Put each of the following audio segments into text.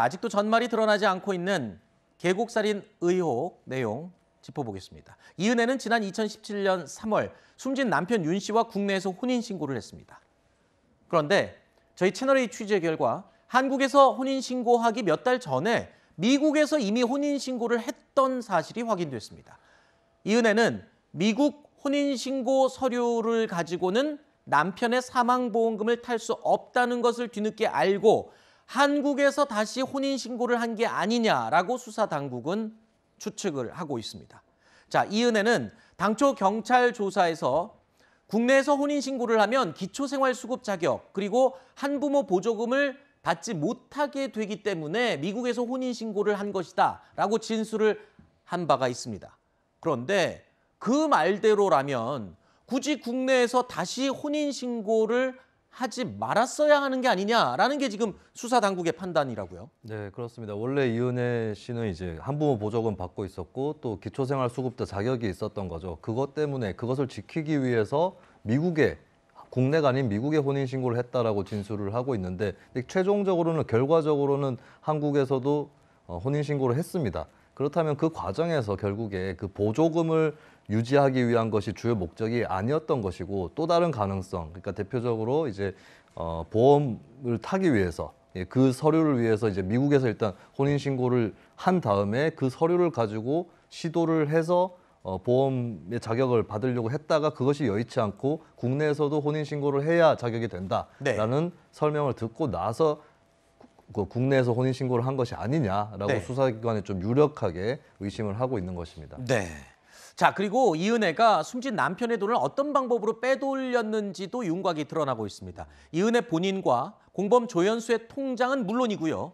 아직도 전말이 드러나지 않고 있는 계곡살인 의혹 내용 짚어보겠습니다. 이은혜는 지난 2017년 3월 숨진 남편 윤 씨와 국내에서 혼인신고를 했습니다. 그런데 저희 채널의 취재 결과 한국에서 혼인신고하기 몇 달 전에 미국에서 이미 혼인신고를 했던 사실이 확인됐습니다. 이은혜는 미국 혼인신고 서류를 가지고는 남편의 사망보험금을 탈 수 없다는 것을 뒤늦게 알고 한국에서 다시 혼인신고를 한 게 아니냐라고 수사 당국은 추측을 하고 있습니다. 자, 이은혜는 당초 경찰 조사에서 국내에서 혼인신고를 하면 기초생활수급 자격 그리고 한부모 보조금을 받지 못하게 되기 때문에 미국에서 혼인신고를 한 것이다 라고 진술을 한 바가 있습니다. 그런데 그 말대로라면 굳이 국내에서 다시 혼인신고를 하지 말았어야 하는 게 아니냐라는 게 지금 수사 당국의 판단이라고요. 네, 그렇습니다. 원래 이은혜 씨는 이제 한부모 보조금 받고 있었고 또 기초생활수급자 자격이 있었던 거죠. 그것 때문에 그것을 지키기 위해서 미국에 국내가 아닌 미국에 혼인 신고를 했다라고 진술을 하고 있는데 최종적으로는 결과적으로는 한국에서도 어, 혼인 신고를 했습니다. 그렇다면 그 과정에서 결국에 그 보조금을 유지하기 위한 것이 주요 목적이 아니었던 것이고 또 다른 가능성 그러니까 대표적으로 이제 어, 보험을 타기 위해서 예, 그 서류를 위해서 이제 미국에서 일단 혼인 신고를 한 다음에 그 서류를 가지고 시도를 해서 어, 보험의 자격을 받으려고 했다가 그것이 여의치 않고 국내에서도 혼인 신고를 해야 자격이 된다라는 네. 설명을 듣고 나서 그 국내에서 혼인 신고를 한 것이 아니냐라고 네. 수사기관에좀 유력하게 의심을 하고 있는 것입니다. 네. 자 그리고 이은혜가 숨진 남편의 돈을 어떤 방법으로 빼돌렸는지도 윤곽이 드러나고 있습니다. 이은혜 본인과 공범 조연수의 통장은 물론이고요.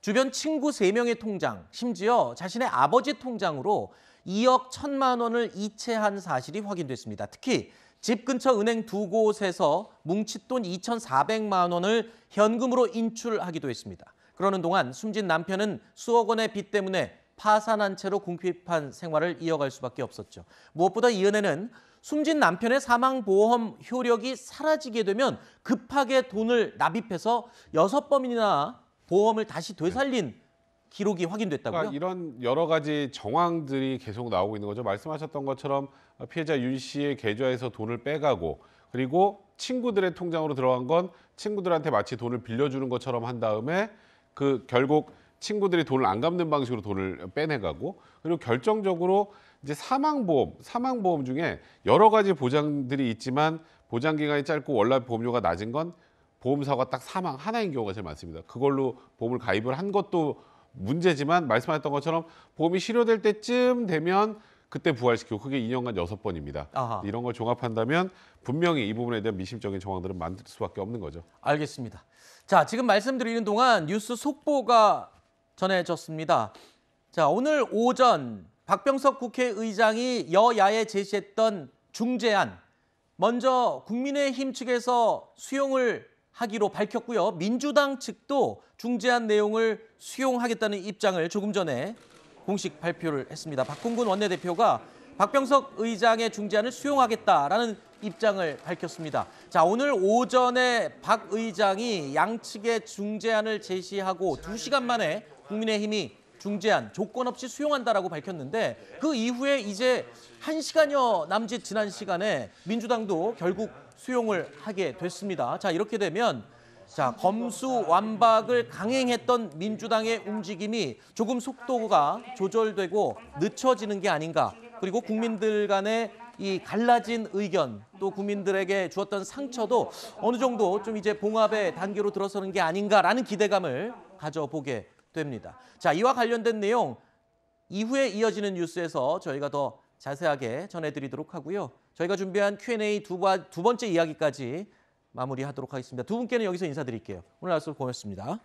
주변 친구 세명의 통장, 심지어 자신의 아버지 통장으로 2억 1천만 원을 이체한 사실이 확인됐습니다. 특히 집 근처 은행 두 곳에서 뭉칫돈 2,400만 원을 현금으로 인출하기도 했습니다. 그러는 동안 숨진 남편은 수억 원의 빚 때문에 파산한 채로 궁핍한 생활을 이어갈 수밖에 없었죠. 무엇보다 이 은혜는 숨진 남편의 사망보험 효력이 사라지게 되면 급하게 돈을 납입해서 여섯 범인이나 보험을 다시 되살린 기록이 확인됐다고요? 그러니까 이런 여러 가지 정황들이 계속 나오고 있는 거죠. 말씀하셨던 것처럼 피해자 윤 씨의 계좌에서 돈을 빼가고 그리고 친구들의 통장으로 들어간 건 친구들한테 마치 돈을 빌려주는 것처럼 한 다음에 그 결국 친구들이 돈을 안 갚는 방식으로 돈을 빼내가고 그리고 결정적으로 이제 사망보험, 사망보험 중에 여러 가지 보장들이 있지만 보장 기간이 짧고 원래 보험료가 낮은 건 보험사가 딱 사망 하나인 경우가 제일 많습니다. 그걸로 보험을 가입을 한 것도 문제지만 말씀하셨던 것처럼 보험이 실효될 때쯤 되면 그때 부활시키고 그게 2년간 6번입니다. 아하. 이런 걸 종합한다면 분명히 이 부분에 대한 미심적인 정황들은 만들 수밖에 없는 거죠. 알겠습니다. 자, 지금 말씀드리는 동안 뉴스 속보가 전해졌습니다. 자, 오늘 오전 박병석 국회의장이 여야에 제시했던 중재안 먼저 국민의힘 측에서 수용을 하기로 밝혔고요. 민주당 측도 중재한 내용을 수용하겠다는 입장을 조금 전에 공식 발표를 했습니다. 박홍근 원내대표가 박병석 의장의 중재안을 수용하겠다라는 입장을 밝혔습니다. 자, 오늘 오전에 박 의장이 양측의 중재안을 제시하고 두시간 만에 국민의힘이 중재안 조건 없이 수용한다라고 밝혔는데 그 이후에 이제 한시간여 남짓 지난 시간에 민주당도 결국 수용을 하게 됐습니다. 자 이렇게 되면 자 검수 완박을 강행했던 민주당의 움직임이 조금 속도가 조절되고 늦춰지는 게 아닌가. 그리고 국민들 간의 이 갈라진 의견 또 국민들에게 주었던 상처도 어느 정도 좀 이제 봉합의 단계로 들어서는 게 아닌가라는 기대감을 가져보게 됩니다. 자 이와 관련된 내용 이후에 이어지는 뉴스에서 저희가 더 자세하게 전해드리도록 하고요. 저희가 준비한 Q&A 두, 바, 두 번째 이야기까지 마무리하도록 하겠습니다. 두 분께는 여기서 인사드릴게요. 오늘 말씀 고맙습니다.